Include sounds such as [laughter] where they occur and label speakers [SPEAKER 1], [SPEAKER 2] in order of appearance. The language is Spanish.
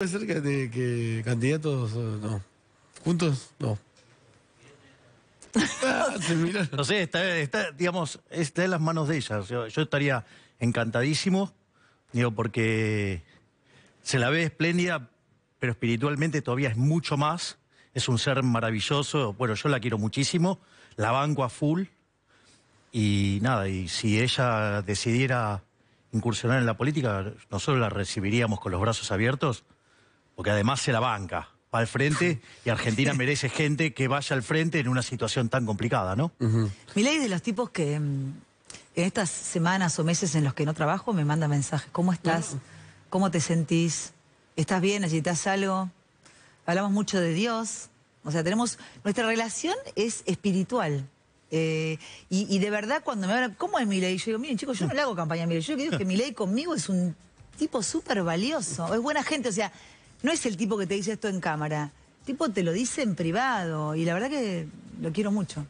[SPEAKER 1] ¿Puede de, que candidatos eh, no? ¿Juntos? No.
[SPEAKER 2] [laughs] Ah, no sé, está, digamos, está en las manos de ella. Yo, yo estaría encantadísimo, digo, porque se la ve espléndida, pero espiritualmente todavía es mucho más. Es un ser maravilloso. Bueno, yo la quiero muchísimo, la banco a full. Y nada, y si ella decidiera incursionar en la política, nosotros la recibiríamos con los brazos abiertos porque además se la banca. Va al frente [laughs] y Argentina merece gente que vaya al frente en una situación tan complicada, ¿no? Mi
[SPEAKER 1] Milei de los tipos que mm, en estas semanas o meses en los que no trabajo me manda mensajes. ¿Cómo estás? ¿Cómo te sentís? ¿Estás bien? ¿Necesitas algo? Hablamos mucho de Dios. O sea, tenemos. Nuestra relación es espiritual. Eh, y, de verdad, cuando me hablan, ¿cómo es Milei? Yo digo, miren, chicos, yo no le hago campaña a Milei. Yo digo que [laughs] Milei conmigo es un tipo súper valioso. Es buena gente. O sea, no es el tipo que te dice esto en cámara. El tipo te lo dice en privado y la verdad que lo quiero mucho.